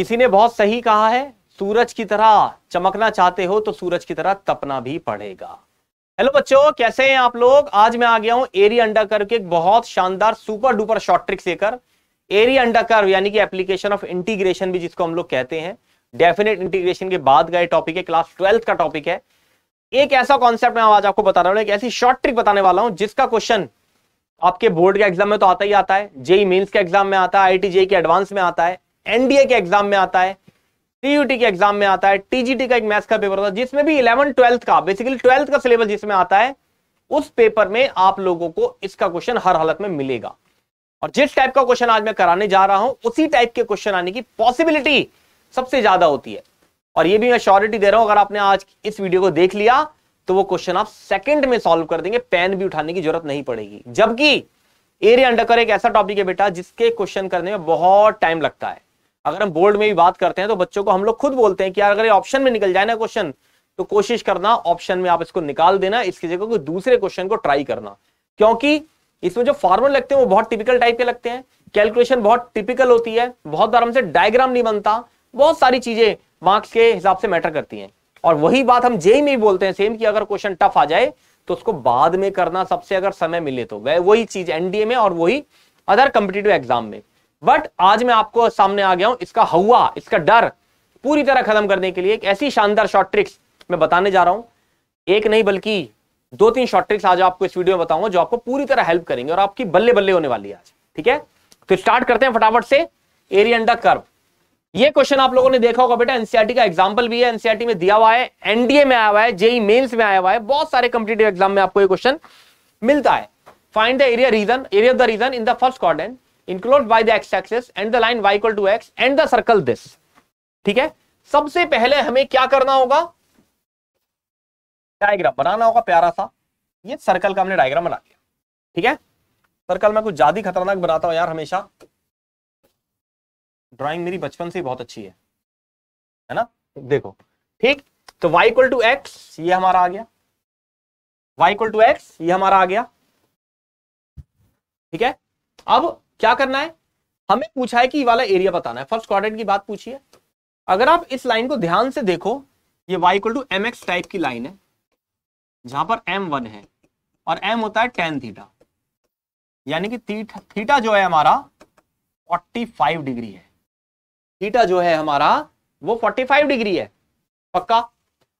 किसी ने बहुत सही कहा है सूरज की तरह चमकना चाहते हो तो सूरज की तरह तपना भी पड़ेगा हेलो बच्चों कैसे हैं आप लोग आज मैं आ गया हूं एरी अंडा कर्व के एक बहुत शानदार सुपर डुपर शॉर्ट ट्रिक लेकर एरी अंडा कर यानी कि एप्लीकेशन ऑफ इंटीग्रेशन भी जिसको हम लोग कहते हैं डेफिनेट इंटीग्रेशन के बाद का टॉपिक है क्लास ट्वेल्थ का टॉपिक है एक ऐसा कॉन्सेप्ट मैं आज आपको बता रहा हूं एक ऐसी शॉर्ट ट्रिक बताने वाला हूं जिसका क्वेश्चन आपके बोर्ड के एग्जाम में तो आता ही आता है जेई मीन e के एग्जाम में आता है आई टी e के एडवांस में आता है एनडीए के एग्जाम में आता है सीयूटी के एग्जाम में आता है टीजीटी का एक मैथ्स का पेपर होता है जिसमें भी इलेवन ट्वेल्थ का बेसिकली ट्वेल्थ का सिलेबस जिसमें आता है उस पेपर में आप लोगों को इसका क्वेश्चन हर हालत में मिलेगा और जिस टाइप का क्वेश्चन आज मैं कराने जा रहा हूं उसी टाइप के क्वेश्चन आने की पॉसिबिलिटी सबसे ज्यादा होती है और ये भी मैं श्योरिटी दे रहा हूं अगर आपने आज इस वीडियो को देख लिया तो वो क्वेश्चन आप सेकंड में सॉल्व कर देंगे पेन भी उठाने की जरूरत नहीं पड़ेगी जबकि एरिया अंडरकर एक ऐसा टॉपिक है बेटा जिसके क्वेश्चन करने में बहुत टाइम लगता है अगर हम बोर्ड में भी बात करते हैं तो बच्चों को हम लोग खुद बोलते हैं कि यार अगर ये ऑप्शन में निकल जाए ना क्वेश्चन तो कोशिश करना ऑप्शन में आप इसको निकाल देना इसकी जगह कोई दूसरे क्वेश्चन को ट्राई करना क्योंकि इसमें जो फॉर्मूले लगते हैं वो बहुत टिपिकल टाइप के लगते हैं कैलकुलेशन बहुत टिपिकल होती है बहुत बार हमसे डायग्राम नहीं बनता बहुत सारी चीजें मार्क्स के हिसाब से मैटर करती हैं और वही बात हम जेई e e में भी बोलते हैं सेम कि अगर क्वेश्चन टफ आ जाए तो उसको बाद में करना सबसे अगर समय मिले तो वह वही चीज एनडीए में और वही अदर कम्पिटेटिव एग्जाम में बट आज मैं आपको सामने आ गया हूं इसका हवा इसका डर पूरी तरह खत्म करने के लिए एक ऐसी शानदार शॉर्ट ट्रिक्स मैं बताने जा रहा हूं एक नहीं बल्कि दो तीन शॉर्ट ट्रिक्स आज आपको इस वीडियो में बताऊंगा जो आपको पूरी तरह हेल्प करेंगे और आपकी बल्ले बल्ले होने वाली है आज ठीक है तो स्टार्ट करते हैं फटाफट से एरिया अंडा कर्व ये क्वेश्चन आप लोगों ने देखा होगा बेटा एनसीआरटी e का एग्जाम्पल भी है एनसीआरटी e में दिया हुआ है एनडीए में आया हुआ है जेई मेन्स e में आया हुआ है बहुत सारे कम्पिटेटिव एग्जाम में आपको ये क्वेश्चन मिलता है find the area region area of the region in the first quadrant enclose by the X axis and the line Y equal to X and the circle this ठीक है सबसे पहले हमें क्या करना होगा डायग्राम बनाना होगा प्यारा सा ये सर्कल का हमने डायग्राम बना दिया ठीक है सर्कल में कुछ ज्यादा खतरनाक बनाता हूं यार हमेशा ड्राइंग मेरी बचपन से ही बहुत अच्छी है है ना देखो ठीक तो y इक्वल टू एक्स ये हमारा आ गया y इक्वल टू एक्स ये हमारा आ गया ठीक है अब क्या करना है हमें पूछा है कि वाला एरिया बताना है फर्स्ट क्वाड्रेंट की बात पूछी है अगर आप इस लाइन को ध्यान से देखो ये y equal to M type की लाइन है जहां पर m वन है और m होता है टेन थीटा यानी कि थीटा थीटा जो है हमारा 45 डिग्री है थीटा जो है हमारा वो 45 डिग्री है पक्का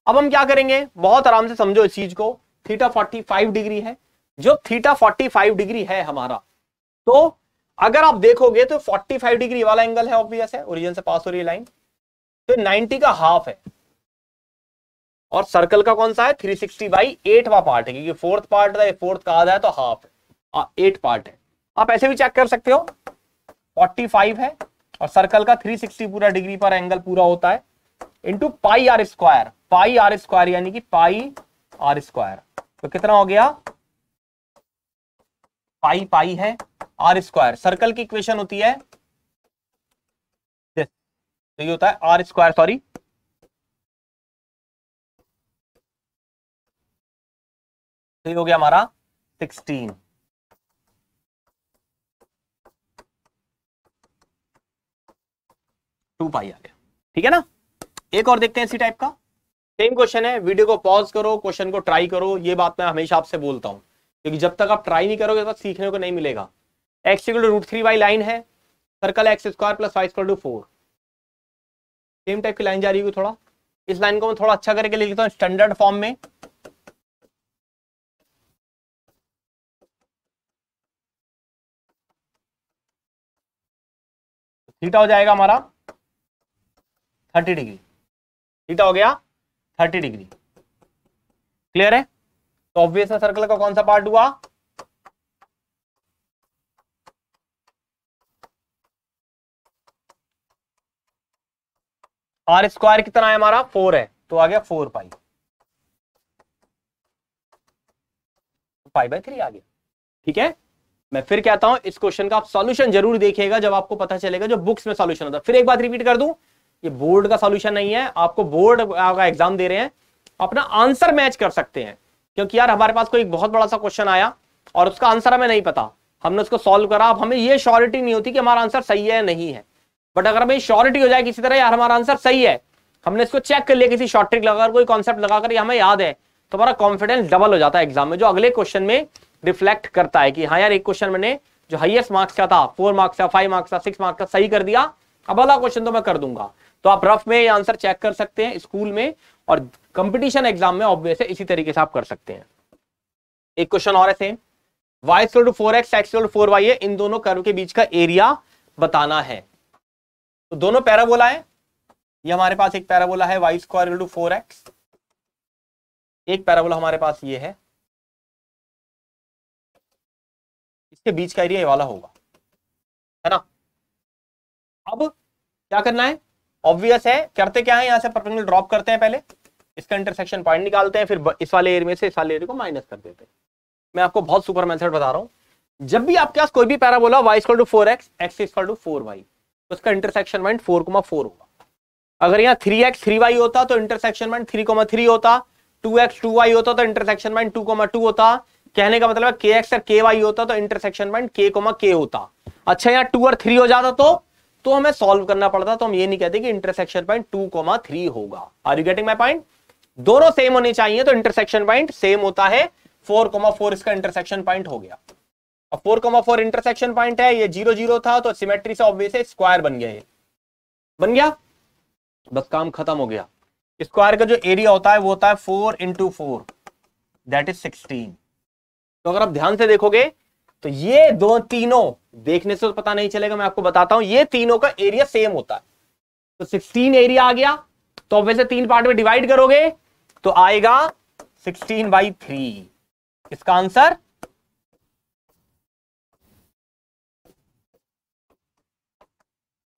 अब हम क्या करेंगे बहुत आराम से समझो इस चीज को थीटा 45 डिग्री है जो थीटा 45 डिग्री है हमारा तो अगर आप देखोगे तो 45 डिग्री वाला एंगल है ऑब्वियस है ओरिजिन से पास हो रही है लाइन तो 90 का हाफ है और सर्कल का कौन सा है 360 सिक्सटी बाई एटवा पार्ट है क्योंकि फोर्थ पार्ट है फोर्थ का आधा है तो हाफ एट पार्ट है आप ऐसे भी चेक कर सकते हो 45 है और सर्कल का 360 पूरा डिग्री पर एंगल पूरा होता है into pi R square pi R square यानी कि पाई आर स्क्वायर तो कितना हो गया पाई पाई है आर स्क्वायर सर्कल की इक्वेशन होती है तो ये होता है आर स्क्वायर सॉरी तो ये हो गया हमारा सिक्सटीन टू पाई आ गया ठीक है ना एक और देखते हैं इसी टाइप का सेम क्वेश्चन है वीडियो को पॉज करो क्वेश्चन को ट्राई करो ये बात मैं हमेशा आपसे बोलता हूं क्योंकि जब तक आप ट्राई नहीं करोगे तब तक सीखने को नहीं मिलेगा X equal to root three Y line है circle X square plus Y square two four same type की लाइन जा रही होगी थोड़ा इस लाइन को मैं थोड़ा अच्छा करके लिख लेता हूँ स्टैंडर्ड फॉर्म में थीटा हो जाएगा हमारा थर्टी डिग्री थीटा हो गया थर्टी डिग्री क्लियर है ऑब्वियस है सर्कल का कौन सा पार्ट हुआ आर स्क्वायर कितना है हमारा फोर है तो आ गया four pi pi by three आ गया ठीक है मैं फिर कहता हूं इस क्वेश्चन का आप सॉल्यूशन जरूर देखिएगा जब आपको पता चलेगा जो बुक्स में सॉल्यूशन होता है फिर एक बात रिपीट कर दूं ये बोर्ड का सॉल्यूशन नहीं है आपको बोर्ड का एग्जाम दे रहे हैं अपना आंसर मैच कर सकते हैं क्योंकि यार हमारे पास कोई बहुत बड़ा सा क्वेश्चन आया और उसका आंसर हमें नहीं पता हमने उसको सॉल्व करा अब हमें ये श्योरिटी नहीं होती कि हमारा आंसर सही है या नहीं है बट अगर हमें श्योरिटी हो जाए किसी तरह यार हमारा आंसर सही है हमने इसको चेक कर लिया किसी शॉर्ट ट्रिक लगाकर कोई कॉन्सेप्ट लगाकर हमें याद है तो हमारा कॉन्फिडेंस डबल हो जाता है एग्जाम में जो अगले क्वेश्चन में रिफ्लेक्ट करता है कि हाँ यार एक क्वेश्चन मैंने जो हाइएस्ट मार्क्स का था फोर मार्क्स का फाइव मार्क्स का सिक्स मार्क्स का सही कर दिया अब अगला क्वेश्चन तो मैं कर दूंगा तो आप रफ में ये आंसर चेक कर सकते हैं स्कूल में और कंपटीशन एग्जाम में ऑब्वियस इसी तरीके से आप कर सकते हैं एक क्वेश्चन और ऐसे Y Y two four X X four Y है इन दोनों कर्व के बीच का एरिया बताना है तो दोनों पैराबोला है ये हमारे पास एक पैराबोला है Y square two four X एक पैराबोला हमारे पास ये है इसके बीच का एरिया ये वाला होगा है ना अब क्या करना है ऑब्वियस है करते क्या है यहां से परपेंडिकुलर ड्रॉप करते हैं पहले इसका इंटरसेक्शन पॉइंट निकालते हैं फिर इस वाले एरिया से इस वाले एरिया को माइनस कर देते हैं मैं आपको बहुत सुपर मेथड बता रहा हूं जब भी आपके पास कोई भी parabola Y equal to four X X equal to four Y उसका intersection point four comma four होगा अगर यहाँ थ्री एक्स थ्री वाई होता तो intersection point three comma three होता टू एक्स टू वाई होता तो intersection point two comma two होता कहने का मतलब के एक्स और के वाई होता तो इंटरसेक्शन पॉइंट के कोमा के होता अच्छा यहाँ टू और थ्री हो जाता तो तो हमें सॉल्व करना पड़ता तो हम ये नहीं कहते कि intersection point two comma three होगा are you getting my point दोनों सेम होने चाहिए तो इंटरसेक्शन पॉइंट सेम होता है फोर कोमा फोर इसका इंटरसेक्शन पॉइंट हो गया अब four comma four intersection point है ये जीरो जीरो था तो सिमेट्री से ऑब्वियस है स्क्वायर बन गया ये बन गया बस काम खत्म हो गया स्क्वायर का जो एरिया होता है वो होता है four into four that is sixteen तो अगर आप ध्यान से देखोगे तो ये दो तीनों देखने से तो पता नहीं चलेगा मैं आपको बताता हूं ये तीनों का एरिया सेम होता है तो सिक्सटीन एरिया आ गया तो अब वैसे तीन पार्ट में डिवाइड करोगे तो आएगा सिक्सटीन बाई थ्री इसका आंसर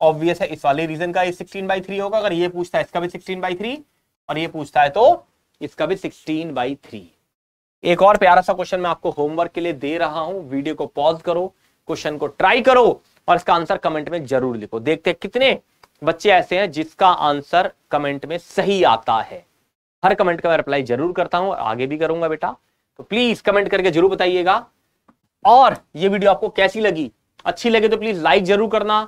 ऑब्वियस है इस वाले रीजन का ये बाई थ्री होगा अगर ये पूछता है इसका भी सिक्सटीन बाई थ्री और ये पूछता है तो इसका भी सिक्सटीन बाई थ्री एक और प्यारा सा क्वेश्चन मैं आपको होमवर्क के लिए दे रहा हूं वीडियो को पॉज करो क्वेश्चन को ट्राई करो और इसका आंसर कमेंट में जरूर लिखो देखते हैं कितने बच्चे ऐसे हैं जिसका आंसर कमेंट में सही आता है हर कमेंट का मैं रिप्लाई जरूर करता हूं और आगे भी करूंगा बेटा तो प्लीज कमेंट करके जरूर बताइएगा और ये वीडियो आपको कैसी लगी अच्छी लगे तो प्लीज लाइक जरूर करना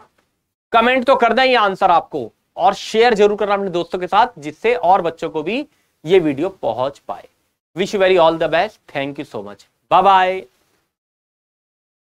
कमेंट तो करना ही आंसर आपको और शेयर जरूर करना अपने दोस्तों के साथ जिससे और बच्चों को भी ये वीडियो पहुंच पाए Wish you very all the best. Thank you so much. Bye-bye.